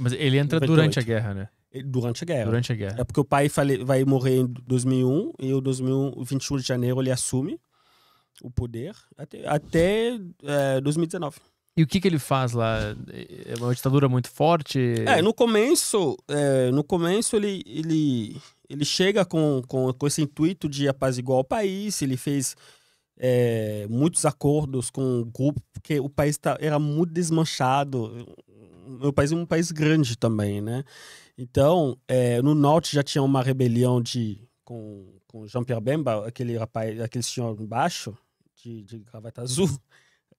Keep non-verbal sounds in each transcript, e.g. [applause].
Mas ele entra 98. durante a guerra, né? Durante a guerra. Durante a guerra. É porque o pai fale... vai morrer em 2001 e o 2001, 21 de janeiro ele assume o poder até, até é, 2019. E o que, que ele faz lá? É uma ditadura muito forte? É, no começo, é, no começo ele, ele, ele chega com, com, com esse intuito de apaziguar o país, ele fez é, muitos acordos com o grupo, porque o país tá, era muito desmanchado, meu país é um país grande também, né? Então, é, no norte já tinha uma rebelião de com, com Jean-Pierre Bemba, aquele rapaz, aquele senhor embaixo de, de gravata azul.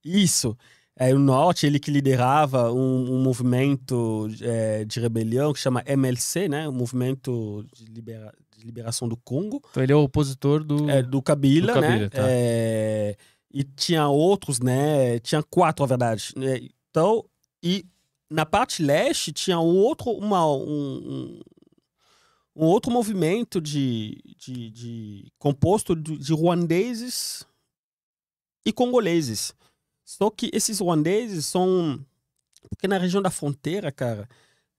Isso. É, o norte ele que liderava um, um movimento é, de rebelião que chama MLC, né? O movimento de, libera, de liberação do Congo. Então ele é o opositor do é, do Kabila, do Kabila né? Tá. É, e tinha outros, né? Tinha quatro, na verdade. Né? Então e na parte leste tinha um outro, uma, um, um outro movimento de, de, de composto de, de, ruandeses e congoleses. Só que esses ruandeses são. Porque na região da fronteira, cara,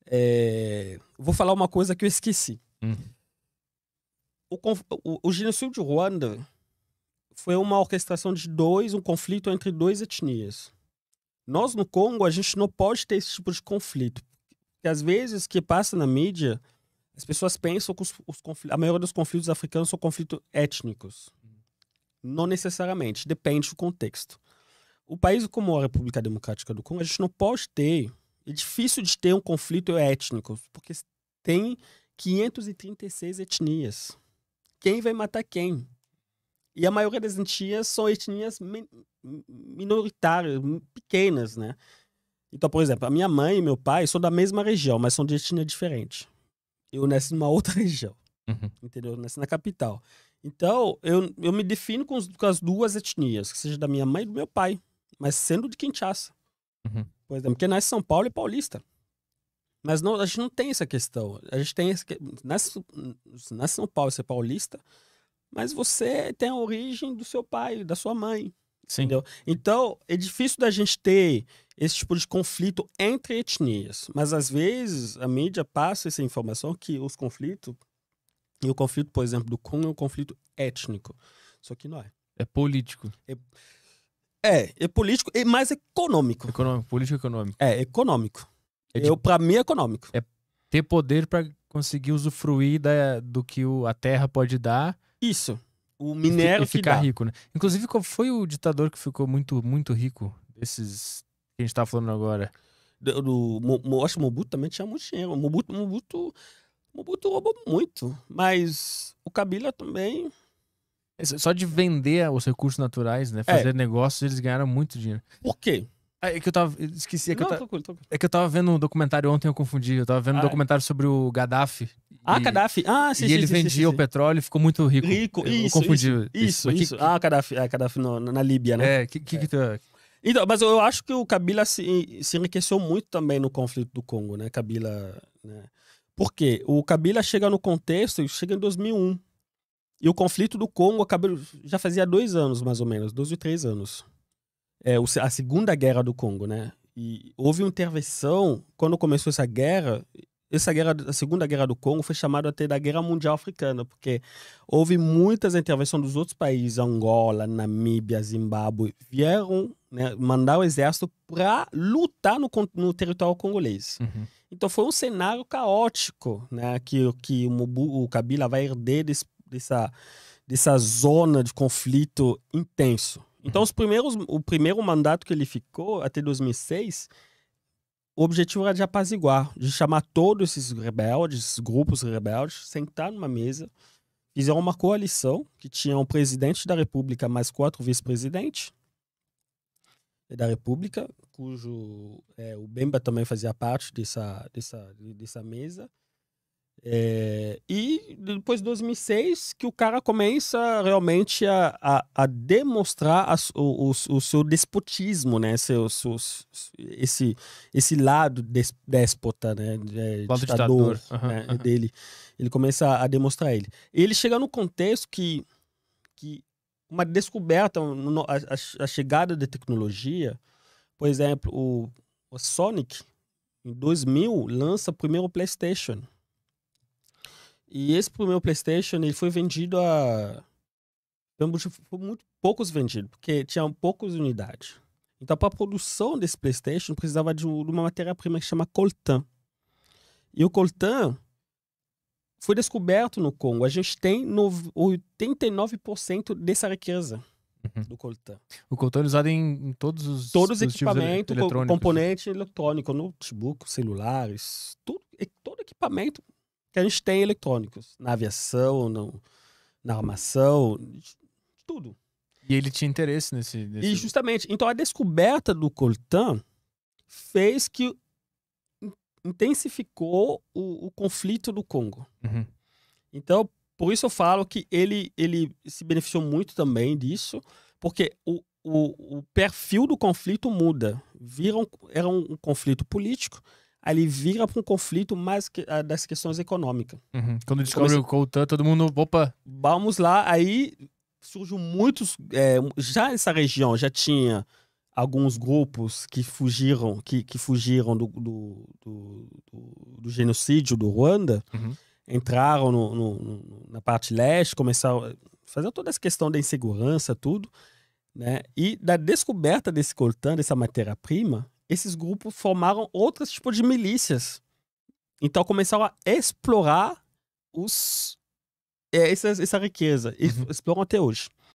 é... vou falar uma coisa que eu esqueci. Hum. O, o, o genocídio de Ruanda foi uma orquestração de dois, um conflito entre duas etnias. Nós no Congo, a gente não pode ter esse tipo de conflito. Porque às vezes que passa na mídia, as pessoas pensam que os, os conflitos, a maioria dos conflitos africanos são conflitos étnicos. Não necessariamente, depende do contexto. O país como a República Democrática do Congo, a gente não pode ter, é difícil de ter um conflito étnico, porque tem 536 etnias. Quem vai matar quem? E a maioria das etnias são etnias minoritárias, pequenas, né? Então, por exemplo, a minha mãe e meu pai são da mesma região, mas são de etnia diferente. Eu nasci numa [laughs] outra região, uhum. entendeu? Eu nasci na capital. Então, eu, eu me defino com, com, as duas etnias, que seja da minha mãe e do meu pai, mas sendo de Quinchaça, Uhum. Por exemplo, quem nasce em São Paulo é paulista. Mas não, a gente não tem essa questão. A gente tem. Essa, nasce, nasce em São Paulo, ser é paulista, mas você tem a origem do seu pai, da sua mãe. Sim. Entendeu? Então, é difícil da gente ter esse tipo de conflito entre etnias. Mas às vezes a mídia passa essa informação que os conflitos, e o conflito, por exemplo, do Congo é um conflito étnico. Só que não é. É político. É, é, é político, é mais econômico. Econômico, político econômico. É, econômico. É Eu, mim, é econômico. É ter poder para conseguir usufruir da, do que o, a terra pode dar isso. O minério e, ficar rico, né? Inclusive, qual foi o ditador que ficou muito, muito rico desses que a gente tá falando agora? Do, do, Mo, acho que Mobutu também tinha muito dinheiro. Mobutu Mobutu Mobutu roubou muito, mas o Kabila também. É, só de vender os recursos naturais, né? É. Fazer é. negócios, eles ganharam muito dinheiro. Por quê? Ah, é que eu tava. Esqueci. É que, Não, eu tava, tô, tô... é que eu tava vendo um documentário ontem, eu confundi. Eu tava vendo ah, um é. documentário é. sobre o Gaddafi. Ah, e, Gaddafi. Ah, sim, E sim, ele sim, vendia o petróleo e ficou muito rico. Rico, eu, isso. Confundi isso, isso. isso. Que, ah, Gaddafi, é, ah, Gaddafi no, na Líbia, né? É, que, que, é. que tá? tu... Então, mas eu acho que o Kabila se, se enriqueceu muito também no conflito do Congo, né? Kabila. Né? Por quê? O Kabila chega no contexto, chega em 2001. E o conflito do Congo acabou, já fazia dois anos, mais ou menos, dois ou três anos. É, a Segunda Guerra do Congo, né? E houve uma intervenção, quando começou essa guerra, essa guerra, a Segunda Guerra do Congo foi chamada até da Guerra Mundial Africana, porque houve muitas intervenções dos outros países, Angola, Namíbia, Zimbábue, vieram né, mandar o exército para lutar no, no, território congolês. Uhum. Então foi um cenário caótico né, que, que o, Mubu, o Kabila vai herder dessa, dessa zona de conflito intenso. Então, uhum. os primeiros, o primeiro mandato que ele ficou, até 2006, o objetivo era de apaziguar, de chamar todos esses rebeldes, grupos rebeldes, sentar numa mesa, fizeram uma coalição que tinha o um presidente da República mais quatro vice-presidentes eh, da República, cujo é, o Bemba também fazia parte dessa, dessa, dessa mesa. É, e depois de 2006 que o cara começa realmente a, a, a demonstrar o, o, o, seu despotismo, né? Seu, seu, esse, esse lado des, déspota, né? É, lado ditador, ditador. Uhum, né? Uhum. dele. Ele começa a demonstrar ele. Ele chega no contexto que, que uma descoberta, a, a chegada da tecnologia, por exemplo, o, o Sonic, em 2000, lança o primeiro PlayStation. E esse pro meu PlayStation, ele foi vendido a. Foi muito poucos vendidos, porque tinha poucas unidades. Então, para a produção desse PlayStation, precisava de uma matéria-prima que chama coltan. E o coltan foi descoberto no Congo. A gente tem 89% dessa riqueza uhum. do coltan. O coltan é usado em, todos os todos os equipamentos, componentes eletrônicos, eletrônico, notebook, celulares, tudo, todo equipamento que a gente tem eletrônicos. Na aviação, no, na armação, de tudo. E ele tinha interesse nesse, nesse, E justamente, então a descoberta do coltan fez que intensificou o, o conflito do Congo. Uhum. Então, por isso eu falo que ele, ele se beneficiou muito também disso, porque o, o, o perfil do conflito muda. Viram era um, um conflito político Ali vira para um conflito mais que, ah, das questões econômicas. Uhum. Quando descobre o Coutan, todo mundo, opa... Vamos lá, aí surgiu muitos... É, já essa região já tinha alguns grupos que fugiram que, que fugiram do, do, do, do genocídio do Ruanda uhum. entraram no, no, no, na parte leste começaram a fazer toda essa questão da insegurança tudo né e da descoberta desse coltan dessa matéria prima esses grupos formaram outros tipos de milícias. Então começaram a explorar os, é, essa, essa riqueza. E uhum. exploram até hoje.